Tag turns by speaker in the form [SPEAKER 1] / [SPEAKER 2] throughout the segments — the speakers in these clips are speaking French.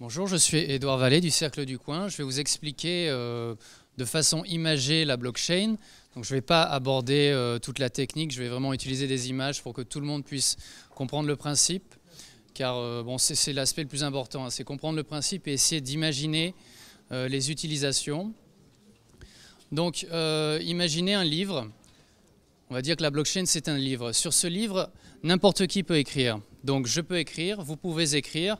[SPEAKER 1] Bonjour, je suis Édouard Vallée du Cercle du Coin. Je vais vous expliquer euh, de façon imagée la blockchain. Donc, je ne vais pas aborder euh, toute la technique, je vais vraiment utiliser des images pour que tout le monde puisse comprendre le principe, car euh, bon, c'est l'aspect le plus important, hein. c'est comprendre le principe et essayer d'imaginer les utilisations. Donc, imaginez un livre. On va dire que la blockchain, c'est un livre. Sur ce livre, n'importe qui peut écrire. Donc, je peux écrire, vous pouvez écrire,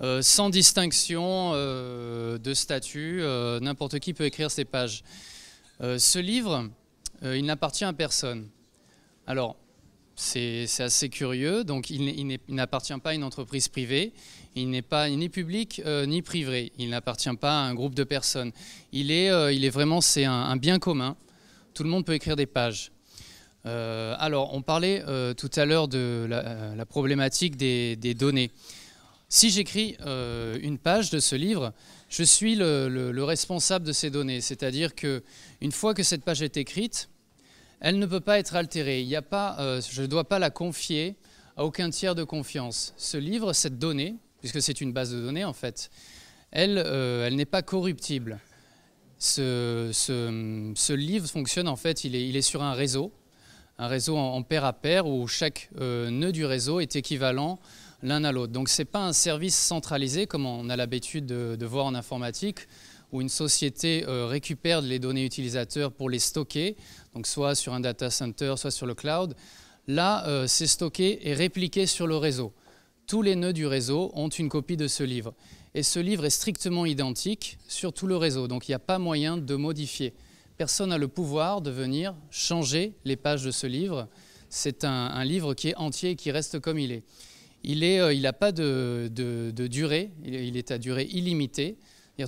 [SPEAKER 1] euh, sans distinction euh, de statut. Euh, n'importe qui peut écrire ces pages. ce livre, il n'appartient à personne. Alors, c'est assez curieux. Donc, il, n'appartient pas à une entreprise privée. Il n'est pas ni public ni privé. Il n'appartient pas à un groupe de personnes. Il est, vraiment, c'est un, bien commun. Tout le monde peut écrire des pages. alors, on parlait tout à l'heure de la, problématique des données. Si j'écris euh, une page de ce livre, je suis le, responsable de ces données. C'est-à-dire que une fois que cette page est écrite, elle ne peut pas être altérée. Il a pas, euh, je ne dois pas la confier à aucun tiers de confiance. Ce livre, cette donnée, puisque c'est une base de données en fait, elle, euh, n'est pas corruptible. Ce, livre fonctionne en fait, il est, sur un réseau, un réseau en, en à pair où chaque nœud du réseau est équivalent l'un à l'autre. Donc ce n'est pas un service centralisé comme on a l'habitude de, voir en informatique, où une société euh, récupère les données utilisateurs pour les stocker, donc soit sur un data center, soit sur le cloud. Là, euh, c'est stocké et répliqué sur le réseau. Tous les nœuds du réseau ont une copie de ce livre. Et ce livre est strictement identique sur tout le réseau, donc il n'y a pas moyen de modifier. Personne n'a le pouvoir de venir changer les pages de ce livre. C'est un, un livre qui est entier et qui reste comme il est il n'a euh, pas de, durée, il, est à durée illimitée.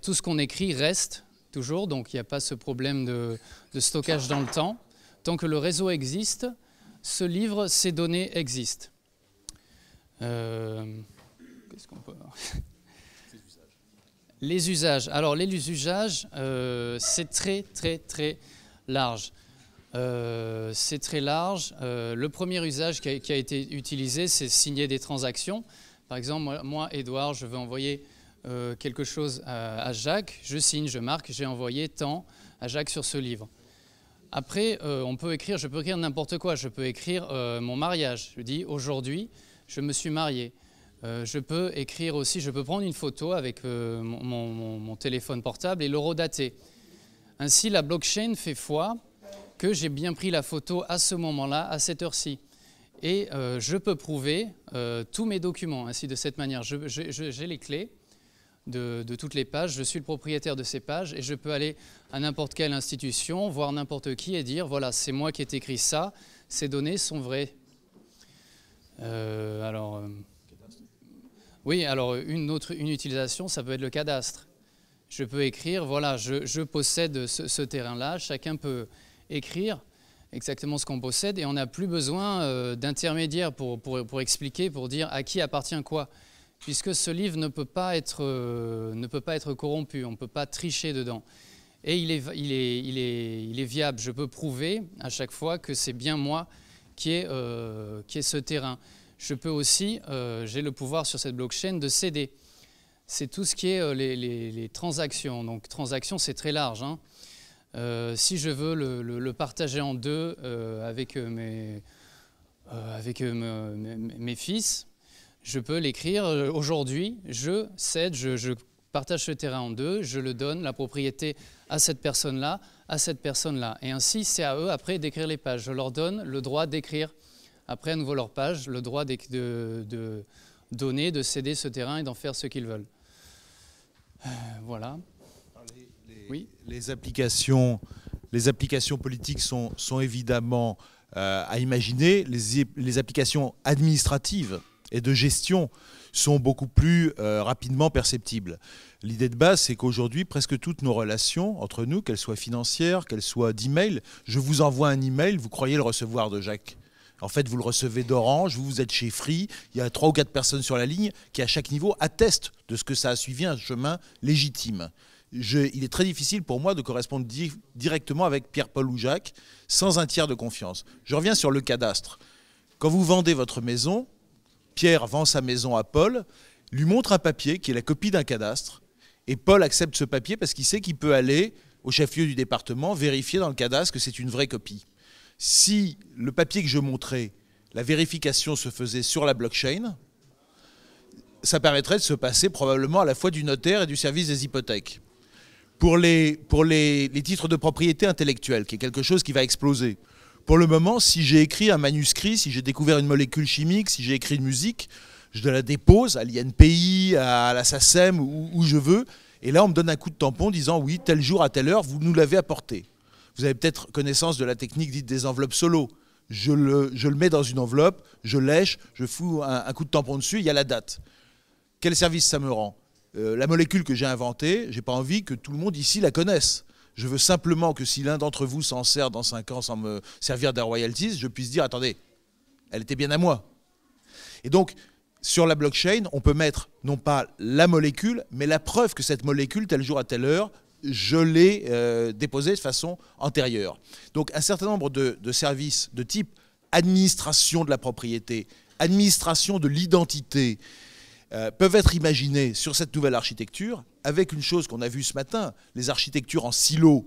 [SPEAKER 1] tout ce qu'on écrit reste toujours, donc il n'y a pas ce problème de, stockage dans le temps. Tant que le réseau existe, ce livre, ces données existent. Euh, les usages. Alors les usages, euh, c'est très très très large. Euh, c'est très large. Euh, le premier usage qui a, été utilisé, c'est signer des transactions. Par exemple, moi, Edouard, je veux envoyer euh, quelque chose à, Jacques. Je signe, je marque, j'ai envoyé tant à Jacques sur ce livre. Après, on peut écrire, je peux écrire n'importe quoi. Je peux écrire mon mariage. Je dis aujourd'hui, je me suis marié. je peux écrire aussi, je peux prendre une photo avec mon, mon, téléphone portable et le Ainsi, la blockchain fait foi que j'ai bien pris la photo à ce moment-là, à cette heure-ci. Et euh, je peux prouver euh, tous mes documents ainsi de cette manière. J'ai les clés de, toutes les pages, je suis le propriétaire de ces pages et je peux aller à n'importe quelle institution, voir n'importe qui et dire voilà, c'est moi qui ai écrit ça, ces données sont vraies. Euh, alors, oui, alors une autre une utilisation, ça peut être le cadastre. Je peux écrire voilà, je, possède ce, ce terrain-là, chacun peut écrire exactement ce qu'on possède et on n'a plus besoin euh, d'intermédiaires pour, pour, pour, expliquer, pour dire à qui appartient quoi, puisque ce livre ne peut pas être, euh, ne peut pas être corrompu, on ne peut pas tricher dedans. Et il est, il, est, il, est, il est viable, je peux prouver à chaque fois que c'est bien moi qui ai euh, qui est ce terrain. Je peux aussi, j'ai le pouvoir sur cette blockchain de céder. C'est tout ce qui est les, les, les, transactions. Donc transactions c'est très large. Hein. Euh, si je veux le, partager en deux euh, avec, euh, mes, fils, je peux l'écrire aujourd'hui, je cède, je, partage ce terrain en deux, je le donne, la propriété à cette personne-là, à cette personne-là. Et ainsi, c'est à eux après d'écrire les pages. Je leur donne le droit d'écrire, après à nouveau leur page, le droit de donner, de céder ce terrain et d'en faire ce qu'ils veulent. voilà oui. les,
[SPEAKER 2] applications, les applications politiques sont, évidemment euh, à imaginer. Les, applications administratives et de gestion sont beaucoup plus euh, rapidement perceptibles. L'idée de base, c'est qu'aujourd'hui, presque toutes nos relations entre nous, qu'elles soient financières, qu'elles soient d'email, je vous envoie un email, vous croyez le recevoir de Jacques. En fait, vous le recevez d'Orange, vous, vous êtes chez Free, il y a trois ou quatre personnes sur la ligne qui, à chaque niveau, attestent de ce que ça a suivi un chemin légitime il est très difficile pour moi de correspondre directement avec Pierre-Paul ou Jacques sans un tiers de confiance. Je reviens sur le cadastre. Quand vous vendez votre maison, Pierre vend sa maison à Paul, lui montre un papier qui est la copie d'un cadastre, et Paul accepte ce papier parce qu'il sait qu'il peut aller au chef-lieu du département vérifier dans le cadastre que c'est une vraie copie. Si le papier que je montrais, la vérification se faisait sur la blockchain, ça permettrait de se passer probablement à la fois du notaire et du service des hypothèques pour, les, pour les, les titres de propriété intellectuelle, qui est quelque chose qui va exploser. Pour le moment, si j'ai écrit un manuscrit, si j'ai découvert une molécule chimique, si j'ai écrit une musique, je la dépose à l'INPI, à la SACEM, où, je veux. Et là, on me donne un coup de tampon disant oui, tel jour à telle heure, vous nous l'avez apporté. Vous avez peut-être connaissance de la technique dite des enveloppes solo. Je le, je le mets dans une enveloppe, je lèche, je fous un, un, coup de tampon dessus, il y a la date. Quel service ça me rend euh, la molécule que j'ai inventée, j'ai pas envie que tout le monde ici la connaisse. Je veux simplement que si l'un d'entre vous s'en sert dans 5 ans sans me servir d'un royalties, je puisse dire attendez, elle était bien à moi. Et donc, sur la blockchain, on peut mettre non pas la molécule, mais la preuve que cette molécule, tel jour à telle heure, je l'ai euh, déposée de façon antérieure. Donc, un certain nombre de services de type administration de la propriété, administration de l'identité, euh, peuvent être imaginées sur cette nouvelle architecture avec une chose qu'on a vue ce matin, les architectures en silos.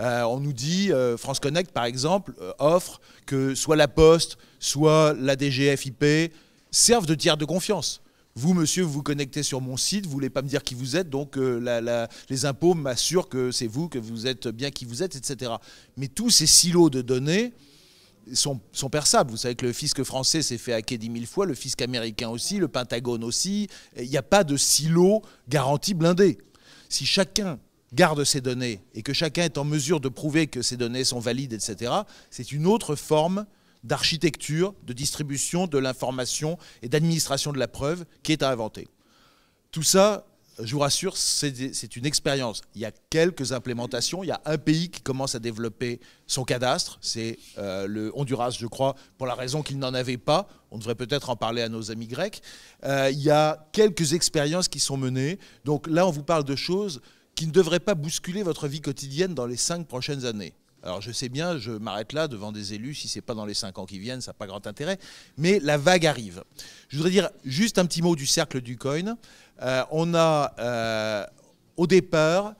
[SPEAKER 2] Euh, on nous dit, euh, France Connect par exemple, offre que soit la Poste, soit la DGFIP servent de tiers de confiance. Vous, monsieur, vous vous connectez sur mon site, vous ne voulez pas me dire qui vous êtes, donc les impôts m'assurent que c'est vous, que vous êtes bien qui vous êtes, etc. Mais tous ces silos de données, sont, sont perçables. Vous savez que le fisc français s'est fait hacker 10 000 fois, le fisc américain aussi, le Pentagone aussi. Il n'y a pas de silo garanti blindé. Si chacun garde ses données et que chacun est en mesure de prouver que ces données sont valides, etc., c'est une autre forme d'architecture, de distribution de l'information et d'administration de la preuve qui est à inventer. Tout ça, je vous rassure, c'est une expérience. Il y a quelques implémentations. Il y a un pays qui commence à développer son cadastre. C'est euh, le Honduras, je crois, pour la raison qu'il n'en avait pas. On devrait peut-être en parler à nos amis grecs. Euh, il y a quelques expériences qui sont menées. Donc là, on vous parle de choses qui ne devraient pas bousculer votre vie quotidienne dans les cinq prochaines années. Alors je sais bien, je m'arrête là devant des élus, si ce n'est pas dans les cinq ans qui viennent, ça n'a pas grand intérêt, mais la vague arrive. Je voudrais dire juste un petit mot du cercle du coin. Euh, on a euh, au départ,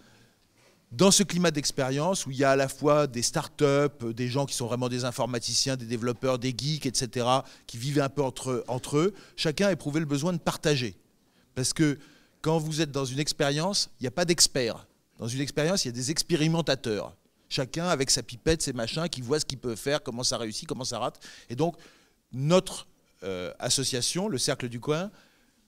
[SPEAKER 2] dans ce climat d'expérience où il y a à la fois des start-up, des gens qui sont vraiment des informaticiens, des développeurs, des geeks, etc., qui vivent un peu entre, eux, chacun a éprouvé le besoin de partager. Parce que quand vous êtes dans une expérience, il n'y a pas d'experts. Dans une expérience, il y a des expérimentateurs chacun avec sa pipette, ses machins, qui voit ce qu'il peut faire, comment ça réussit, comment ça rate. Et donc, notre euh, association, le Cercle du Coin,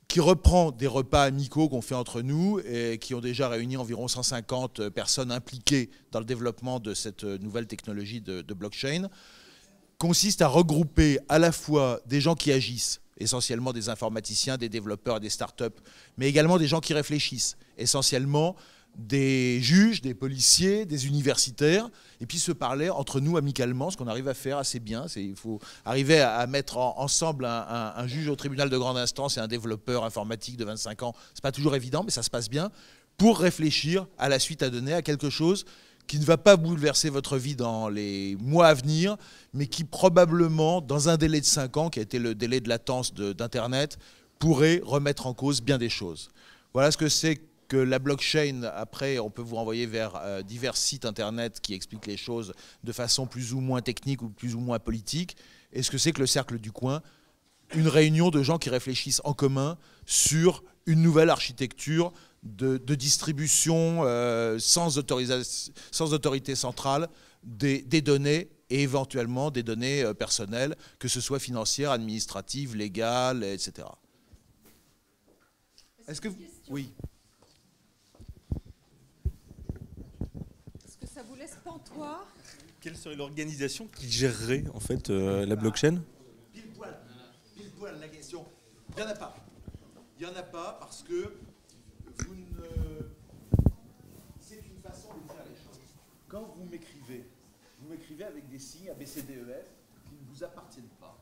[SPEAKER 2] qui reprend des repas amicaux qu'on fait entre nous et qui ont déjà réuni environ 150 personnes impliquées dans le développement de cette nouvelle technologie de, de blockchain, consiste à regrouper à la fois des gens qui agissent, essentiellement des informaticiens, des développeurs, des startups, mais également des gens qui réfléchissent, essentiellement des juges, des policiers, des universitaires, et puis se parler entre nous amicalement, ce qu'on arrive à faire assez bien. Il faut arriver à, mettre ensemble un, juge au tribunal de grande instance et un développeur informatique de 25 ans. C'est pas toujours évident, mais ça se passe bien, pour réfléchir à la suite à donner, à quelque chose qui ne va pas bouleverser votre vie dans les mois à venir, mais qui probablement, dans un délai de 5 ans, qui a été le délai de latence d'Internet, pourrait remettre en cause bien des choses. Voilà ce que c'est que la blockchain, après, on peut vous renvoyer vers euh, divers sites internet qui expliquent les choses de façon plus ou moins technique ou plus ou moins politique. Est-ce que c'est que le cercle du coin Une réunion de gens qui réfléchissent en commun sur une nouvelle architecture de, distribution euh, sans, sans autorité centrale des, des données et éventuellement des données euh, personnelles, que ce soit financières, administratives, légales, etc. Est-ce que vous... Oui. Quelle serait
[SPEAKER 3] l'organisation qui gérerait en fait euh, la blockchain Pile poil, pile poil la question. Il n'y en a pas. Il n'y en a pas
[SPEAKER 2] parce que vous ne... c'est une façon de faire les choses. Quand vous m'écrivez, vous m'écrivez avec des signes ABCDEF qui ne vous appartiennent pas,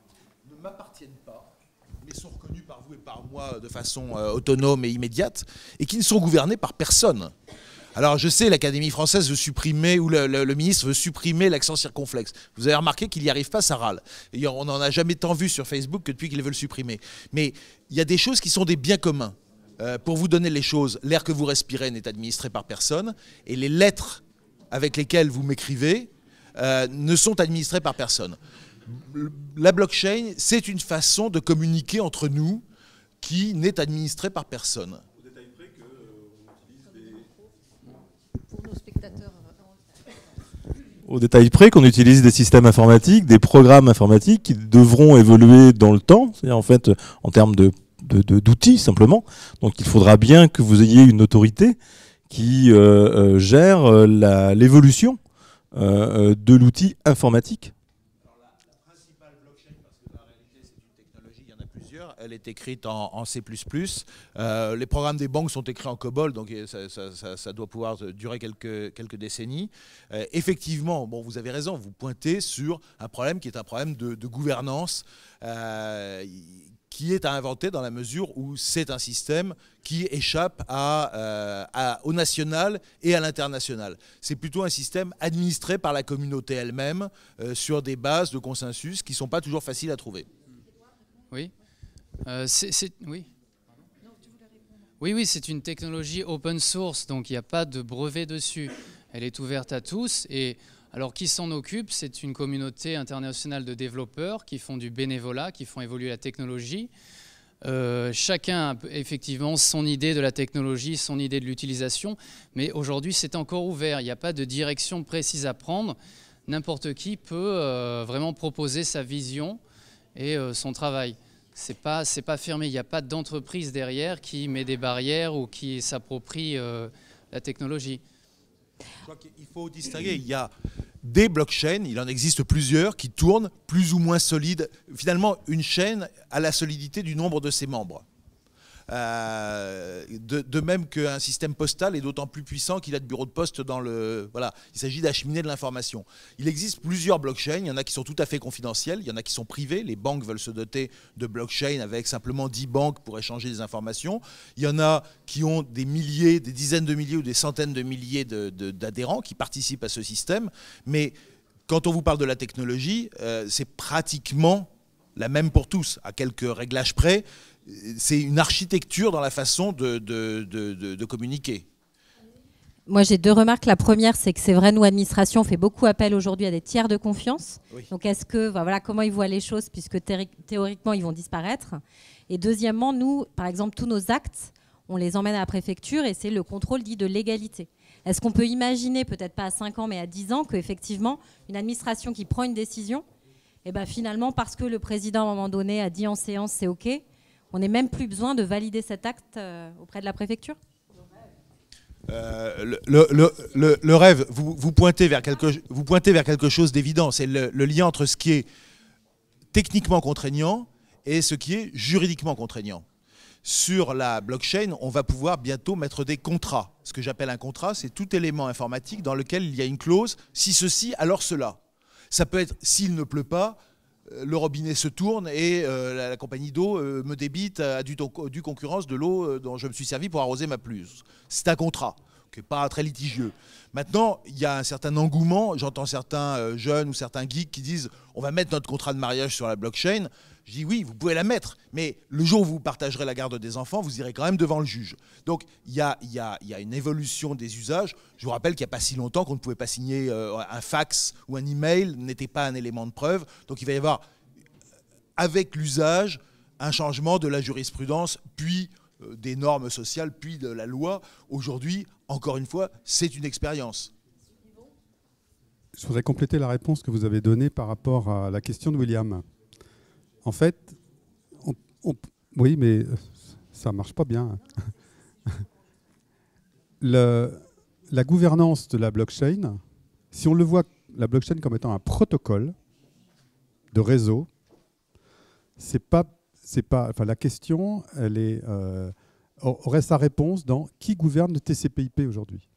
[SPEAKER 2] ne m'appartiennent pas, mais sont reconnus par vous et par moi de façon euh, autonome et immédiate, et qui ne sont gouvernés par personne. Alors je sais, l'Académie française veut supprimer, ou le, ministre veut supprimer l'accent circonflexe. Vous avez remarqué qu'il n'y arrive pas, ça râle. on n'en a jamais tant vu sur Facebook que depuis qu'ils veulent supprimer. Mais il y a des choses qui sont des biens communs. Euh, pour vous donner les choses, l'air que vous respirez n'est administré par personne, et les lettres avec lesquelles vous m'écrivez euh, ne sont administrées par personne. La blockchain, c'est une façon de communiquer entre nous qui n'est administrée par personne.
[SPEAKER 4] Euh, au détail près qu'on utilise des systèmes informatiques, des programmes informatiques qui devront évoluer dans le temps, c'est-à-dire en fait en termes de d'outils simplement. Donc il faudra bien que vous ayez une autorité qui euh, euh, gère l'évolution de l'outil informatique
[SPEAKER 2] écrite en, C++. Euh, les programmes des banques sont écrits en COBOL, donc ça, doit pouvoir euh, durer quelques, quelques décennies. Euh, effectivement, bon, vous avez raison, vous pointez sur un problème qui est un problème de, gouvernance. qui est à inventer dans la mesure où c'est un système qui échappe à, au national et à l'international. C'est plutôt un système administré par la communauté elle-même
[SPEAKER 1] sur des bases de consensus qui ne sont pas toujours faciles à trouver. Oui euh, oui. Oui, c'est une technologie open source, donc il n'y a pas de brevet dessus. Elle est ouverte à tous. Et alors, qui s'en occupe C'est une communauté internationale de développeurs qui font du bénévolat, qui font évoluer la technologie. Euh, chacun a effectivement son idée de la technologie, son idée de l'utilisation, mais aujourd'hui c'est encore ouvert, il n'y a pas de direction précise à prendre. N'importe qui peut euh, vraiment proposer sa vision et son travail. C'est pas, pas fermé. Il n'y a pas d'entreprise derrière qui met des barrières ou qui s'approprie euh, la technologie.
[SPEAKER 2] Il faut distinguer. Il y
[SPEAKER 1] a des blockchains, il en
[SPEAKER 2] existe plusieurs qui tournent plus ou moins solides. Finalement, une chaîne a la solidité du nombre de ses membres. Euh, de, même qu'un système postal est d'autant plus puissant qu'il a de bureaux de poste dans le... Voilà, il s'agit d'acheminer de l'information. Il existe plusieurs blockchains, il y en a qui sont tout à fait confidentiels, il y en a qui sont privés, les banques veulent se doter de blockchains avec simplement 10 banques pour échanger des informations, il y en a qui ont des milliers, des dizaines de milliers ou des centaines de milliers d'adhérents qui participent à ce système, mais quand on vous parle de la technologie, euh, c'est pratiquement la même pour tous, à quelques réglages près. C'est une architecture dans la façon de, communiquer.
[SPEAKER 5] Moi, j'ai deux remarques. La première, c'est que c'est vrai, nous, administration, on fait beaucoup appel aujourd'hui à des tiers de confiance. Donc, est-ce que, bah, voilà, comment ils voient les choses, puisque théoriquement, ils vont disparaître. Et deuxièmement, nous, par exemple, tous nos actes, on les emmène à la préfecture et c'est le contrôle dit de l'égalité. Est-ce qu'on peut imaginer, peut-être pas à 5 ans, mais à 10 ans, qu'effectivement, une administration qui prend une décision, et eh ben finalement, parce que le président à un moment donné a dit en séance c'est OK, on n'est même plus besoin de valider cet acte euh, auprès de la préfecture
[SPEAKER 2] euh, le, rêve, vous, vous, pointez vers quelque, vous pointez vers quelque chose d'évident, c'est le, lien entre ce qui est techniquement contraignant et ce qui est juridiquement contraignant. Sur la blockchain, on va pouvoir bientôt mettre des contrats. Ce que j'appelle un contrat, c'est tout élément informatique dans lequel il y a une clause, si ceci, alors cela. Ça peut être, s'il ne pleut pas, euh, le robinet se tourne et euh, la, compagnie d'eau euh, me débite à du, concurrence de l'eau dont je me suis servi pour arroser ma pelouse. C'est un contrat qui n'est pas très litigieux. Maintenant, il y a un certain engouement. J'entends certains jeunes ou certains geeks qui disent on va mettre notre contrat de mariage sur la blockchain. Je dis oui, vous pouvez la mettre, mais le jour où vous partagerez la garde des enfants, vous irez quand même devant le juge. Donc il y a, une évolution des usages. Je vous rappelle qu'il n'y a pas si longtemps qu'on ne pouvait pas signer euh, un fax ou un email, n'était pas un élément de preuve. Donc il va y avoir, euh, avec l'usage, un changement de la jurisprudence, puis euh, des normes sociales, puis de la loi. Aujourd'hui, encore une fois, c'est une expérience.
[SPEAKER 4] Je voudrais compléter la réponse que vous avez donnée par rapport à la question de William en fait, oui, mais euh, ça marche pas bien. la gouvernance de la blockchain, si on le voit la blockchain comme étant un protocole de réseau, c'est pas, c'est pas, la question, elle est, euh, aurait sa réponse dans qui gouverne le TCP/IP aujourd'hui.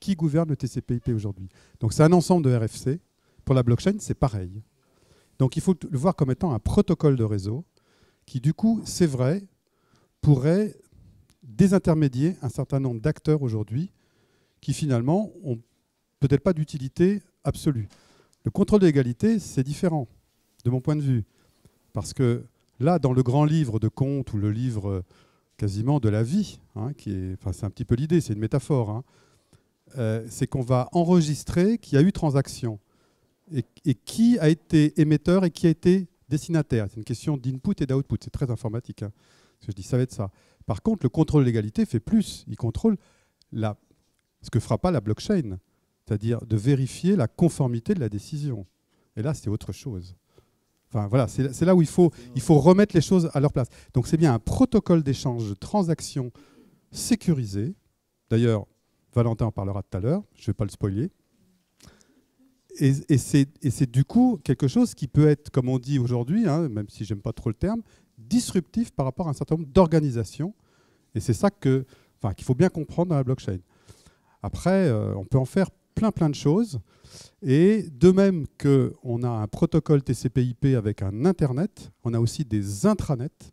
[SPEAKER 4] Qui gouverne le TCPIP aujourd'hui Donc c'est un ensemble de RFC. Pour la blockchain, c'est pareil. Donc il faut le voir comme étant un protocole de réseau qui, du coup, c'est vrai, pourrait désintermédier un certain nombre d'acteurs aujourd'hui qui, finalement, ont peut-être pas d'utilité absolue. Le contrôle de l'égalité, c'est différent, de mon point de vue. Parce que là, dans le grand livre de Comte ou le livre quasiment de la vie, hein, qui c'est un petit peu l'idée, c'est une métaphore, hein, euh, c'est qu'on va enregistrer qu'il y a eu transaction et, qui a été émetteur et qui a été destinataire. C'est une question d'input et d'output. C'est très informatique. Hein. que je dis, ça va être ça. Par contre, le contrôle de l'égalité fait plus. Il contrôle la, ce que fera pas la blockchain, c'est-à-dire de vérifier la conformité de la décision. Et là, c'est autre chose. Enfin, voilà, c'est là où il faut, il faut remettre les choses à leur place. Donc, c'est bien un protocole d'échange de transactions sécurisé. D'ailleurs, Valentin en parlera tout à l'heure, je ne vais pas le spoiler et, c'est du coup quelque chose qui peut être, comme on dit aujourd'hui, hein, même si j'aime pas trop le terme, disruptif par rapport à un certain nombre d'organisations. Et c'est ça que, enfin, qu'il faut bien comprendre dans la blockchain. Après, euh, on peut en faire plein plein de choses. Et de même qu'on a un protocole TCP/IP avec un Internet, on a aussi des intranets.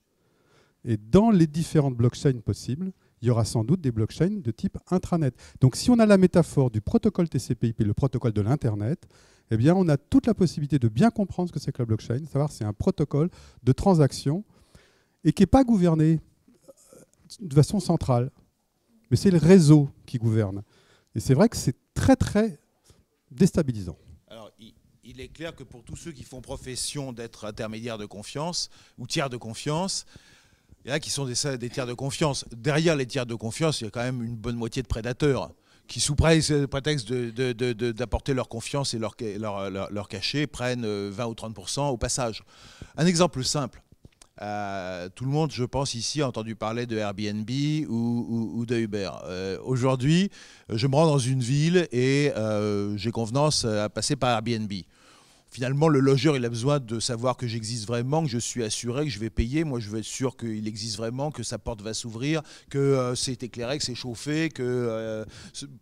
[SPEAKER 4] Et dans les différentes blockchains possibles, il y aura sans doute des blockchains de type intranet. Donc si on a la métaphore du protocole TCP/IP, le protocole de l'Internet, eh bien on a toute la possibilité de bien comprendre ce que c'est que la blockchain, savoir c'est un protocole de transaction et qui n'est pas gouverné euh, de façon centrale, mais c'est le réseau qui gouverne. Et c'est vrai que c'est très très déstabilisant.
[SPEAKER 2] Alors, il est clair que pour tous ceux qui font profession d'être intermédiaires de confiance ou tiers de confiance, il y en a qui sont des, tiers de confiance. Derrière les tiers de confiance, il y a quand même une bonne moitié de prédateurs qui, sous prétexte d'apporter leur confiance et leur, leur, cachet, prennent 20 euh, ou 30 au passage. Un exemple simple. Euh, tout le monde, je pense, ici a entendu parler de Airbnb ou, d'Uber. de Uber. Euh, aujourd'hui, je me rends dans une ville et j'ai convenance à passer par Airbnb finalement, le logeur, il a besoin de savoir que j'existe vraiment, que je suis assuré, que je vais payer. Moi, je veux être sûr qu'il existe vraiment, que sa porte va s'ouvrir, que euh, c'est éclairé, que c'est chauffé, euh,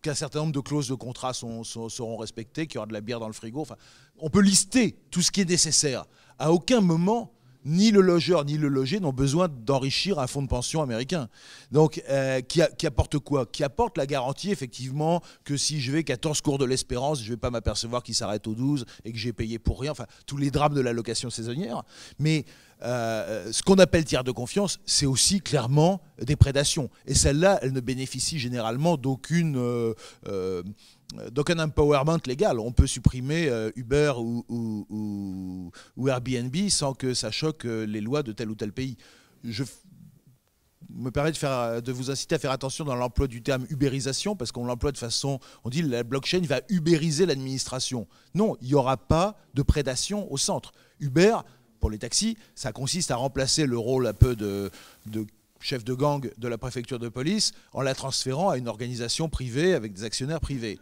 [SPEAKER 2] qu'un certain nombre de clauses de contrat seront respectées, qu'il y aura de la bière dans le frigo. Enfin, on peut lister tout ce qui est nécessaire. À aucun moment, ni le logeur ni le logé n'ont besoin d'enrichir un fonds de pension américain. Donc, euh, qui, apporte quoi Qui apporte la garantie, effectivement, que si je vais 14 cours de l'espérance, je ne vais pas m'apercevoir qu'il s'arrête au 12 et que j'ai payé pour rien. Enfin, tous les drames de la location saisonnière. Mais euh, ce qu'on appelle tiers de confiance, c'est aussi clairement des prédations. Et celle là elle ne bénéficie généralement d'aucune euh, donc euh, un empowerment légal. On peut supprimer euh, Uber ou, Airbnb sans que ça choque euh, les lois de tel ou tel pays. Je me permets de, faire, de vous inciter à faire attention dans l'emploi du terme ubérisation, parce qu'on l'emploie de façon, on dit la blockchain va ubériser l'administration. Non, il n'y aura pas de prédation au centre. Uber, pour les taxis, ça consiste à remplacer le rôle un peu de, de chef de gang de la préfecture de police en la transférant à une organisation privée avec des actionnaires privés.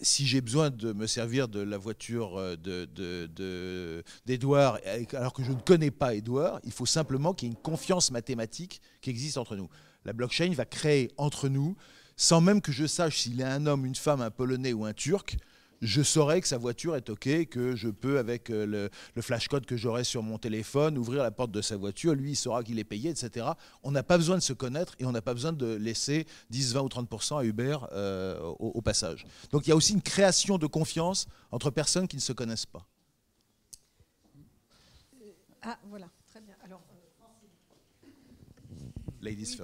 [SPEAKER 2] Si j'ai besoin de me servir de la voiture euh, d'Edouard, de, alors que je ne connais pas Edouard, il faut simplement qu'il y ait une confiance mathématique qui existe entre nous. La blockchain va créer entre nous, sans même que je sache s'il est un homme, une femme, un Polonais ou un Turc, je saurai que sa voiture est OK, que je peux, avec euh, le, le code que j'aurai sur mon téléphone, ouvrir la porte de sa voiture, lui, il saura qu'il est payé, etc. On n'a pas besoin de se connaître et on n'a pas besoin de laisser 10, 20 ou 30% à Uber euh, au, au passage. Donc il y a aussi une création de confiance entre personnes qui ne se connaissent pas. Ah, voilà.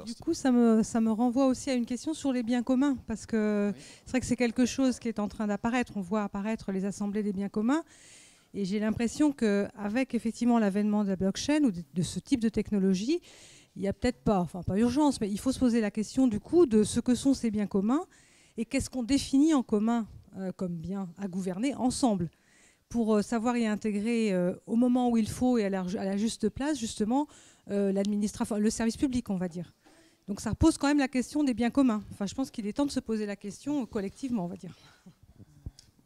[SPEAKER 2] Du
[SPEAKER 5] coup, ça me, ça me renvoie aussi à une question sur les biens communs, parce que c'est vrai que c'est quelque chose qui est en train d'apparaître. On voit apparaître les assemblées des biens communs. Et j'ai l'impression qu'avec effectivement l'avènement de la blockchain ou de, ce type de technologie, il n'y a peut-être pas, enfin pas urgence, mais il faut se poser la question du coup de ce que sont ces biens communs et qu'est-ce qu'on définit en commun euh, comme bien à gouverner ensemble pour euh, savoir y intégrer euh, au moment où il faut et à la, à la juste place justement euh, l'administration, le service public, on va dire. Donc ça pose quand même la question des biens communs. Enfin, je pense qu'il est temps de se poser la question collectivement, on va dire.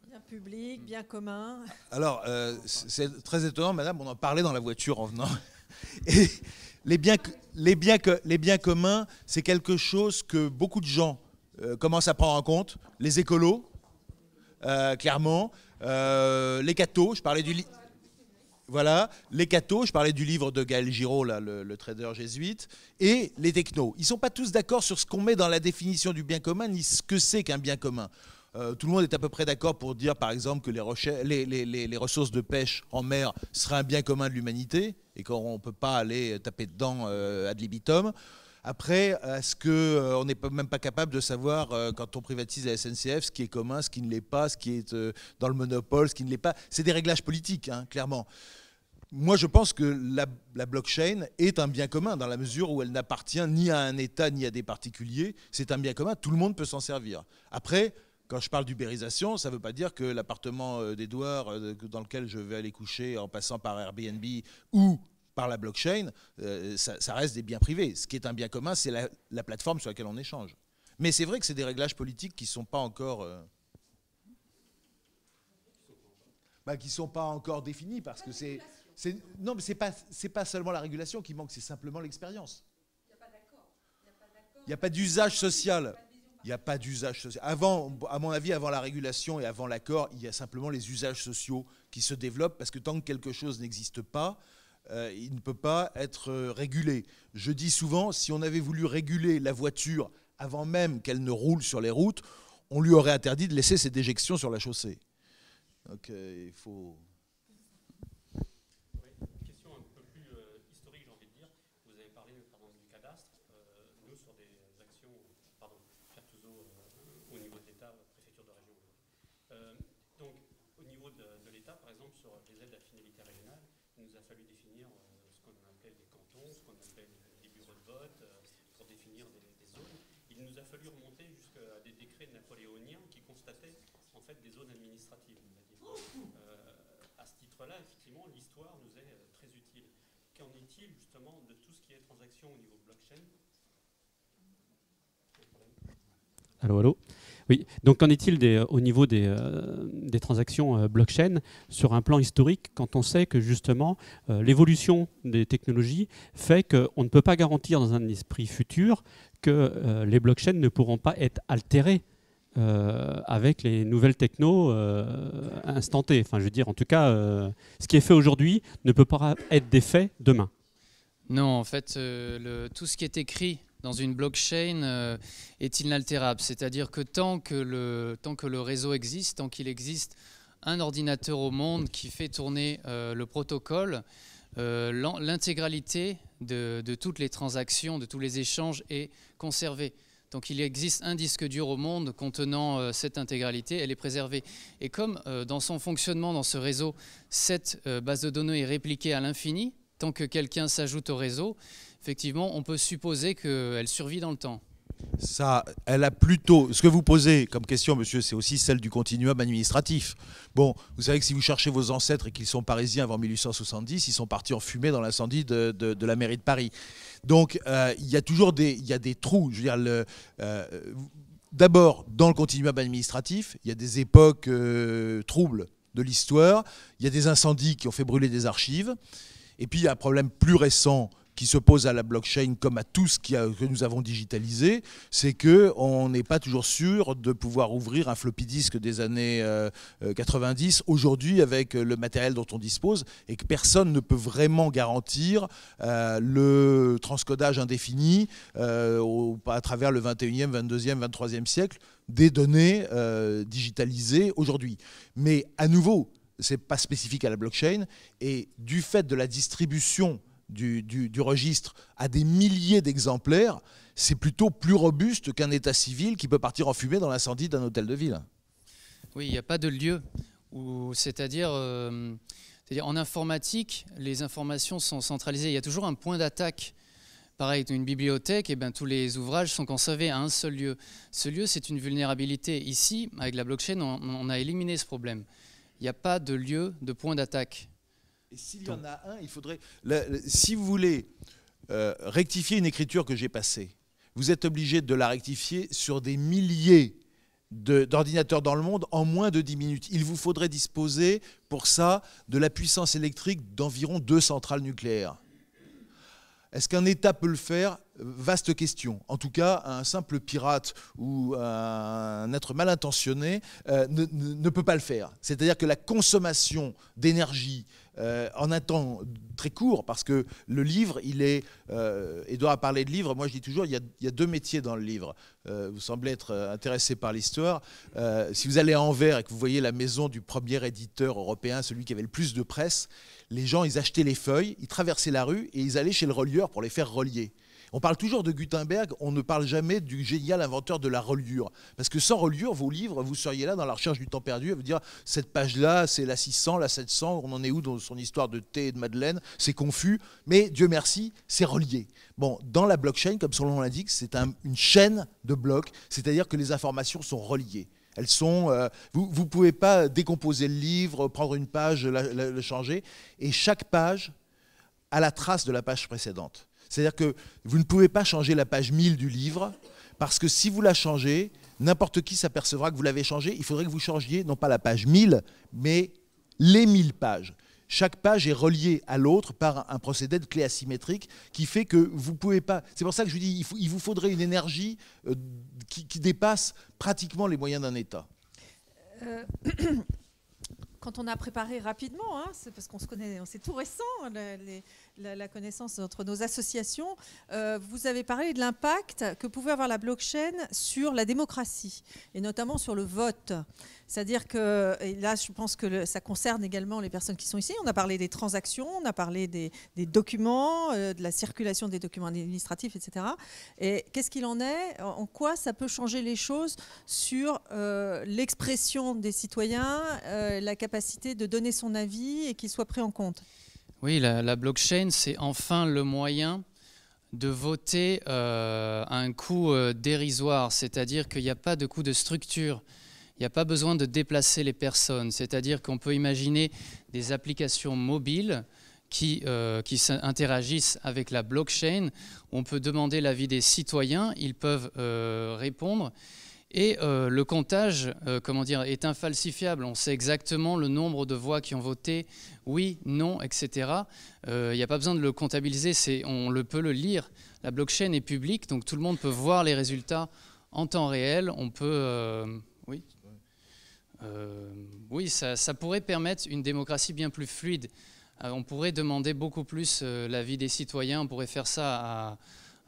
[SPEAKER 5] Bien public, bien commun.
[SPEAKER 2] Alors, euh, c'est très étonnant, madame, on en parlait dans la voiture en venant. Et les biens, les biens, les biens communs, c'est quelque chose que beaucoup de gens euh, commencent à prendre en compte. Les écolos, clairement. les cathos, je parlais du... lit voilà, les cathos, je parlais du livre de Gaël Giraud, le, trader jésuite, et les technos. Ils ne sont pas tous d'accord sur ce qu'on met dans la définition du bien commun, ni ce que c'est qu'un bien commun. Euh, tout le monde est à peu près d'accord pour dire, par exemple, que les, ressources de pêche en mer seraient un bien commun de l'humanité, et qu'on ne peut pas aller taper dedans euh, ad libitum. Après, est-ce qu'on euh, n'est même pas capable de savoir, euh, quand on privatise la SNCF, ce qui est commun, ce qui ne l'est pas, ce qui est euh, dans le monopole, ce qui ne l'est pas C'est des réglages politiques, hein, clairement. Moi, je pense que la, la, blockchain est un bien commun dans la mesure où elle n'appartient ni à un État ni à des particuliers. C'est un bien commun, tout le monde peut s'en servir. Après, quand je parle d'ubérisation, ça ne veut pas dire que l'appartement d'Edouard, dans lequel je vais aller coucher en passant par Airbnb ou par la blockchain, euh, ça, reste des biens privés. Ce qui est un bien commun, c'est la, plateforme sur laquelle on échange. Mais c'est vrai que c'est des réglages politiques qui ne sont pas encore... Euh, bah, qui sont pas encore définis parce que c'est... Non, mais ce n'est pas, pas seulement la régulation qui manque, c'est simplement l'expérience. Il n'y a pas d'accord. Il n'y a pas d'usage social. Il n'y a pas d'usage social. Avant, à mon avis, avant la régulation et avant l'accord, il y a simplement les usages sociaux qui se développent parce que tant que quelque chose n'existe pas, euh, il ne peut pas être euh, régulé. Je dis souvent, si on avait voulu réguler la voiture avant même qu'elle ne roule sur les routes, on lui aurait interdit de laisser ses déjections sur la chaussée. Donc euh, il faut
[SPEAKER 3] monté jusqu'à des décrets napoléoniens qui constataient en fait des zones administratives, euh, à ce titre-là, effectivement, l'histoire nous est euh, très utile. Qu'en est-il justement de tout ce qui est transaction au niveau blockchain Allô, oui, donc qu'en est-il euh, au niveau des, euh, des transactions euh, blockchain sur un plan historique quand on sait que justement l'évolution des technologies fait qu'on ne peut pas garantir dans un esprit futur que les blockchains ne pourront pas être altérés avec les nouvelles techno instantées. Enfin, je veux dire, en tout cas, ce qui est fait aujourd'hui ne peut pas être défait demain.
[SPEAKER 1] Non, en fait, le, tout ce qui est écrit dans une blockchain euh, est inaltérable. C'est-à-dire que tant que, le, tant que le réseau existe, tant qu'il existe un ordinateur au monde qui fait tourner euh, le protocole, euh, l'intégralité de, de, toutes les transactions, de tous les échanges est conservée. Donc il existe un disque dur au monde contenant cette intégralité, elle est préservée. Et comme dans son fonctionnement, dans ce réseau, cette base de données est répliquée à l'infini, tant que quelqu'un s'ajoute au réseau, effectivement, on peut supposer qu'elle survit dans le temps.
[SPEAKER 2] Ça, elle a plutôt. Ce que vous posez comme question, monsieur, c'est aussi celle du continuum administratif. Bon, vous savez que si vous cherchez vos ancêtres et qu'ils sont parisiens avant 1870, ils sont partis en fumée dans l'incendie de, la mairie de Paris. Donc, euh, il y a toujours des, y a des trous. Je veux dire, le, euh, d'abord, dans le continuum administratif, il y a des époques euh, troubles de l'histoire. Il y a des incendies qui ont fait brûler des archives. Et puis, il y a un problème plus récent qui s'oppose à la blockchain comme à tout ce qui que nous avons digitalisé, c'est qu'on n'est pas toujours sûr de pouvoir ouvrir un floppy disk des années 90 euh, euh, aujourd'hui avec euh, le matériel dont on dispose et que personne ne peut vraiment garantir le transcodage indéfini à travers le 21e, 22e, 23e siècle des données digitalisées aujourd'hui. Mais à nouveau, c'est pas spécifique à la blockchain et du fait de la distribution du, registre à des milliers d'exemplaires, c'est plutôt plus robuste qu'un état civil qui peut partir en fumée dans l'incendie d'un hôtel de ville.
[SPEAKER 1] Oui, il n'y a pas de lieu. où C'est-à-dire, euh, en informatique, les informations sont centralisées. Il y a toujours un point d'attaque. Pareil, une bibliothèque, et eh bien, tous les ouvrages sont conservés à un seul lieu. Ce lieu, c'est une vulnérabilité. Ici, avec la blockchain, on a éliminé ce problème. Il n'y a pas de lieu de point d'attaque. Et s'il y en a un, il faudrait. si vous voulez
[SPEAKER 2] euh, rectifier une écriture que j'ai passée, vous êtes obligé de la rectifier sur des milliers d'ordinateurs dans le monde en moins de 10 minutes. Il vous faudrait disposer pour ça de la puissance électrique d'environ deux centrales nucléaires. Est-ce qu'un État peut le faire Vaste question. En tout cas, un simple pirate ou un être mal intentionné euh, ne, peut pas le faire. C'est-à-dire que la consommation d'énergie euh, en un temps très court, parce que le livre, il est. Edouard euh, a parlé de livre, moi je dis toujours, il y a, deux métiers dans le livre. Euh, vous semblez être intéressé par l'histoire. si vous allez à Anvers et que vous voyez la maison du premier éditeur européen, celui qui avait le plus de presse, les gens, ils achetaient les feuilles, ils traversaient la rue et ils allaient chez le relieur pour les faire relier. On parle toujours de Gutenberg, on ne parle jamais du génial inventeur de la reliure. Parce que sans reliure, vos livres, vous seriez là dans la recherche du temps perdu, à vous dire cette page-là, c'est la 600, la 700, on en est où dans son histoire de thé et de Madeleine C'est confus, mais Dieu merci, c'est relié. Bon, dans la blockchain, comme son nom l'indique, c'est une chaîne de blocs, c'est-à-dire que les informations sont reliées. Elles sont, euh, vous ne pouvez pas décomposer le livre, prendre une page, le changer. Et chaque page a la trace de la page précédente. C'est-à-dire que vous ne pouvez pas changer la page 1000 du livre, parce que si vous la changez, n'importe qui s'apercevra que vous l'avez changée. Il faudrait que vous changiez non pas la page 1000, mais les 1000 pages. Chaque page est reliée à l'autre par un procédé de clé asymétrique qui fait que vous ne pouvez pas. C'est pour ça que je vous dis, il, vous faudrait une énergie euh, qui, dépasse pratiquement les moyens d'un État.
[SPEAKER 5] Euh, quand on a préparé rapidement, hein, c'est parce qu'on se connaît, c'est tout récent, la, connaissance entre nos associations. Euh, vous avez parlé de l'impact que pouvait avoir la blockchain sur la démocratie, et notamment sur le vote. C'est-à-dire que, et là je pense que ça concerne également les personnes qui sont ici, on a parlé des transactions, on a parlé des, documents, euh, de la circulation des documents administratifs, etc. Et qu'est-ce qu'il en est En quoi ça peut changer les choses sur euh, l'expression des citoyens, la capacité de donner son avis et qu'il soit pris en compte
[SPEAKER 1] oui, la, blockchain, c'est enfin le moyen de voter euh, un coût euh, dérisoire, c'est-à-dire qu'il n'y a pas de coût de structure, il n'y a pas besoin de déplacer les personnes, c'est-à-dire qu'on peut imaginer des applications mobiles qui, euh, qui interagissent avec la blockchain, on peut demander l'avis des citoyens, ils peuvent répondre, et euh, le comptage, euh, comment dire, est infalsifiable. On sait exactement le nombre de voix qui ont voté oui, non, etc. Il n'y a pas besoin de le comptabiliser. on le peut le lire. La blockchain est publique, donc tout le monde peut voir les résultats en temps réel. On peut, euh, oui, oui, ça, ça, pourrait permettre une démocratie bien plus fluide. on pourrait demander beaucoup plus l'avis des citoyens. On pourrait faire ça à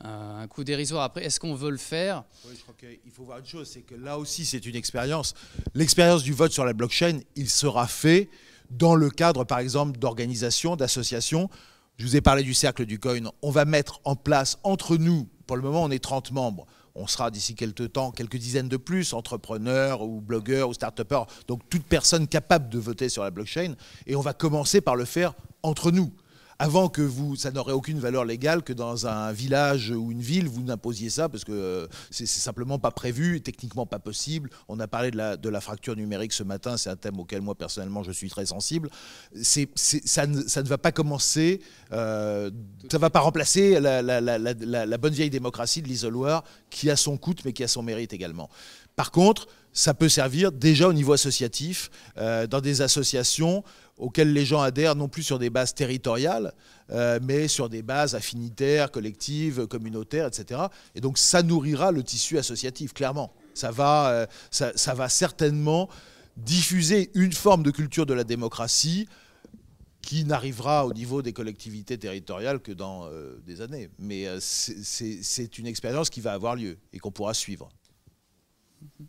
[SPEAKER 1] un coup dérisoire. Après, est-ce qu'on veut le faire
[SPEAKER 2] oui, je crois qu'il faut voir une chose, c'est que là aussi, c'est une expérience. L'expérience du vote sur la blockchain, il sera fait dans le cadre, par exemple, d'organisations, d'associations. Je vous ai parlé du cercle du coin. On va mettre en place entre nous, pour le moment, on est 30 membres. On sera d'ici quelques temps quelques dizaines de plus, entrepreneurs ou blogueurs ou start donc toute personne capable de voter sur la blockchain. Et on va commencer par le faire entre nous avant que vous, ça n'aurait aucune valeur légale que dans un village ou une ville, vous n'imposiez ça parce que euh, c'est simplement pas prévu, techniquement pas possible. On a parlé de la, de la fracture numérique ce matin, c'est un thème auquel moi personnellement je suis très sensible. ça, ne, va pas commencer, euh, ça ne va pas remplacer la, la bonne vieille démocratie de l'isoloir qui a son coût mais qui a son mérite également. Par contre, ça peut servir déjà au niveau associatif, euh, dans des associations auxquelles les gens adhèrent non plus sur des bases territoriales, euh, mais sur des bases affinitaires, collectives, communautaires, etc. Et donc ça nourrira le tissu associatif, clairement. Ça va, euh, ça, va certainement diffuser une forme de culture de la démocratie qui n'arrivera au niveau des collectivités territoriales que dans des années. Mais c'est une expérience qui va avoir lieu et qu'on pourra suivre. Mm-hmm.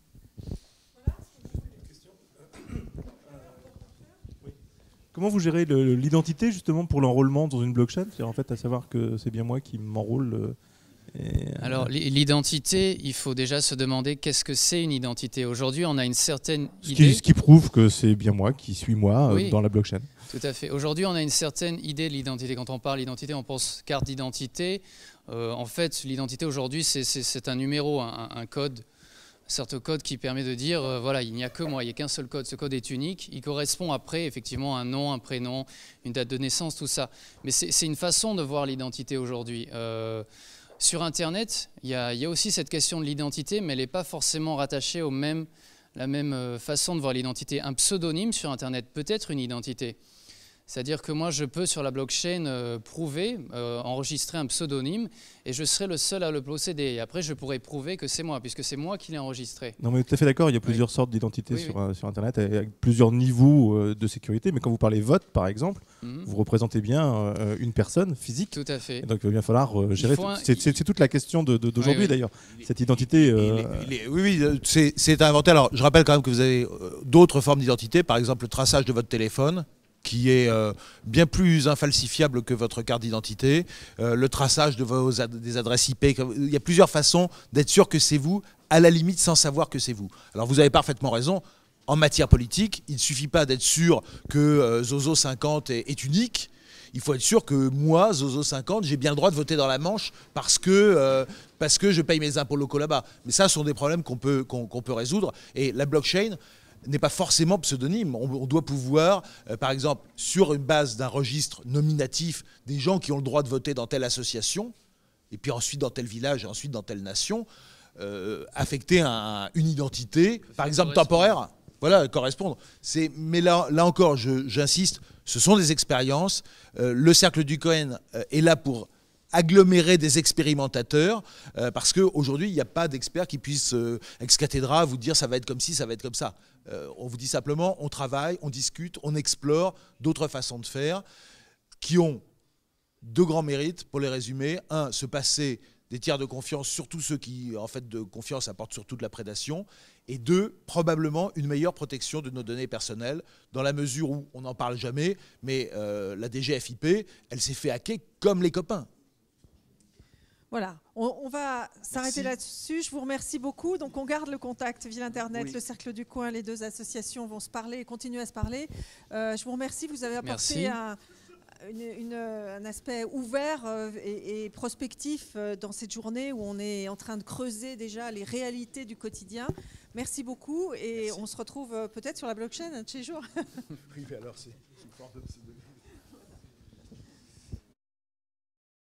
[SPEAKER 4] Comment vous gérez l'identité justement pour l'enrôlement dans une blockchain C'est en fait à savoir que c'est bien moi qui m'enrôle. Euh, euh,
[SPEAKER 1] Alors l'identité, il faut déjà se demander qu'est-ce que c'est une identité. Aujourd'hui, on a une certaine idée. Qui, ce qui prouve
[SPEAKER 4] que c'est bien moi qui suis moi euh, dans la blockchain.
[SPEAKER 1] Tout à fait. Aujourd'hui, on a une certaine idée de l'identité. Quand on parle d'identité, on pense carte d'identité. en fait, l'identité aujourd'hui, c'est un numéro, un, un code certain code qui permet de dire, euh, voilà, il n'y a que moi, il n'y a qu'un seul code, ce code est unique, il correspond après effectivement à un nom, un prénom, une date de naissance, tout ça. Mais c'est une façon de voir l'identité aujourd'hui. Euh, sur Internet, il y, a, aussi cette question de l'identité, mais elle n'est pas forcément rattachée au même, la même euh, façon de voir l'identité. Un pseudonyme sur Internet peut être une identité. C'est-à-dire que moi, je peux sur la blockchain euh, prouver, euh, enregistrer un pseudonyme, et je serai le seul à le posséder. Et après, je pourrai prouver que c'est moi, puisque c'est moi qui l'ai enregistré. Non,
[SPEAKER 4] mais tout à fait d'accord, il y a plusieurs sortes d'identités sur, euh, sur, Internet, avec plusieurs niveaux de sécurité. Mais quand vous parlez vote, par exemple, mhm. vous représentez bien une personne physique.
[SPEAKER 1] Tout à fait. donc,
[SPEAKER 4] il va bien falloir gérer. C'est toute la question d'aujourd'hui, d'ailleurs, cette identité.
[SPEAKER 2] oui, oui, c'est inventé. Alors, je rappelle quand même que vous avez d'autres formes d'identité, par exemple le traçage de votre téléphone qui est euh, bien plus infalsifiable que votre carte d'identité, euh, le traçage de vos des adresses IP. Il y a plusieurs façons d'être sûr que c'est vous, à la limite sans savoir que c'est vous. Alors vous avez parfaitement raison. En matière politique, il ne suffit pas d'être sûr que euh, Zozo 50 est, unique il faut être sûr que moi, Zozo 50, j'ai bien le droit de voter dans la Manche parce que, parce que je paye mes impôts locaux là-bas. Mais ça, ce sont des problèmes qu'on peut, qu'on peut résoudre. Et la blockchain, n'est pas forcément pseudonyme. On, doit pouvoir, euh, par exemple, sur une base d'un registre nominatif des gens qui ont le droit de voter dans telle association, et puis ensuite dans tel village, et ensuite dans telle nation, euh, affecter une identité, par exemple temporaire, voilà, correspondre. C'est, mais là, encore, j'insiste, ce sont des expériences. Euh, le cercle du Cohen est là pour agglomérer des expérimentateurs, euh, parce qu'aujourd'hui, il n'y a pas d'experts qui puissent, euh, ex cathedra, vous dire ça va être comme ci, ça va être comme ça. Euh, on vous dit simplement, on travaille, on discute, on explore d'autres façons de faire qui ont deux grands mérites, pour les résumer. Un, se passer des tiers de confiance, surtout ceux qui, en fait, de confiance apportent surtout de la prédation. Et deux, probablement une meilleure protection de nos données personnelles, dans la mesure où on n'en parle jamais, mais la DGFIP, elle s'est fait hacker comme les copains.
[SPEAKER 5] Voilà, on, va s'arrêter là-dessus. Je vous remercie beaucoup. Donc, on garde le contact via Internet, le Cercle du Coin. Les deux associations vont se parler et continuer à se parler. Euh, je vous remercie. Vous avez apporté un, aspect ouvert euh, et, prospectif euh, dans cette journée où on est en train de creuser déjà les réalités du quotidien. Merci beaucoup et on se retrouve peut-être sur la blockchain un de ces jours.